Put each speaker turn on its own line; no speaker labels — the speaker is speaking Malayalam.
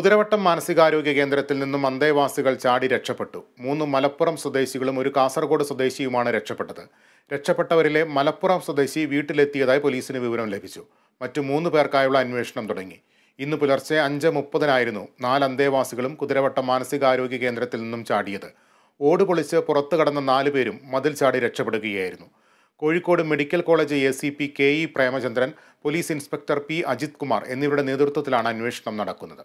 കുതിരവട്ടം മാനസികാരോഗ്യ കേന്ദ്രത്തിൽ നിന്നും അന്തേവാസികൾ ചാടി രക്ഷപ്പെട്ടു മൂന്ന് മലപ്പുറം സ്വദേശികളും ഒരു കാസർഗോഡ് സ്വദേശിയുമാണ് രക്ഷപ്പെട്ടത് രക്ഷപ്പെട്ടവരിലെ മലപ്പുറം സ്വദേശി വീട്ടിലെത്തിയതായി പോലീസിന് വിവരം ലഭിച്ചു മറ്റു മൂന്ന് പേർക്കായുള്ള അന്വേഷണം തുടങ്ങി ഇന്ന് പുലർച്ചെ അഞ്ച് മുപ്പതിനായിരുന്നു നാല് അന്തേവാസികളും കുതിരവട്ടം മാനസികാരോഗ്യ കേന്ദ്രത്തിൽ നിന്നും ചാടിയത് ഓട് പൊളിച്ച് പുറത്തു കടന്ന നാല് പേരും മതിൽ ചാടി രക്ഷപ്പെടുകയായിരുന്നു Kozhikode medical college A C P K E Premachandran police inspector P Ajith Kumar എന്നിവരുടെ നേതൃത്വത്തിലാണ് അന്വേഷണം നടക്കുന്നത്